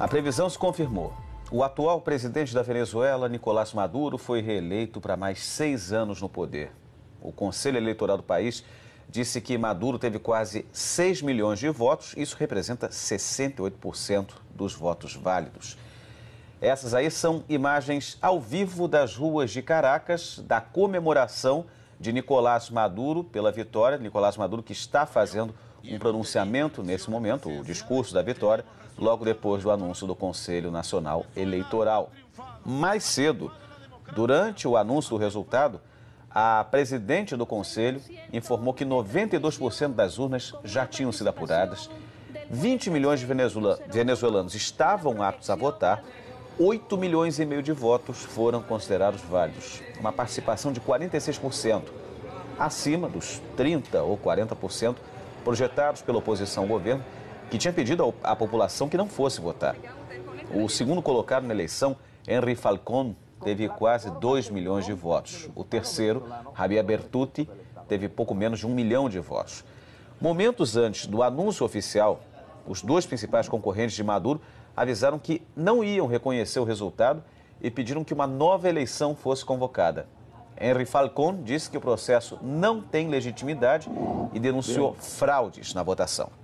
A previsão se confirmou. O atual presidente da Venezuela, Nicolás Maduro, foi reeleito para mais seis anos no poder. O Conselho Eleitoral do país disse que Maduro teve quase 6 milhões de votos, isso representa 68% dos votos válidos. Essas aí são imagens ao vivo das ruas de Caracas, da comemoração de Nicolás Maduro pela vitória. Nicolás Maduro que está fazendo um pronunciamento nesse momento, o discurso da vitória, logo depois do anúncio do Conselho Nacional Eleitoral. Mais cedo, durante o anúncio do resultado, a presidente do Conselho informou que 92% das urnas já tinham sido apuradas, 20 milhões de venezuelanos estavam aptos a votar 8 milhões e meio de votos foram considerados válidos, uma participação de 46%, acima dos 30% ou 40% projetados pela oposição ao governo, que tinha pedido à população que não fosse votar. O segundo colocado na eleição, Henry Falcon, teve quase 2 milhões de votos. O terceiro, Javier Bertuti, teve pouco menos de 1 milhão de votos. Momentos antes do anúncio oficial os dois principais concorrentes de Maduro avisaram que não iam reconhecer o resultado e pediram que uma nova eleição fosse convocada. Henry Falcon disse que o processo não tem legitimidade e denunciou fraudes na votação.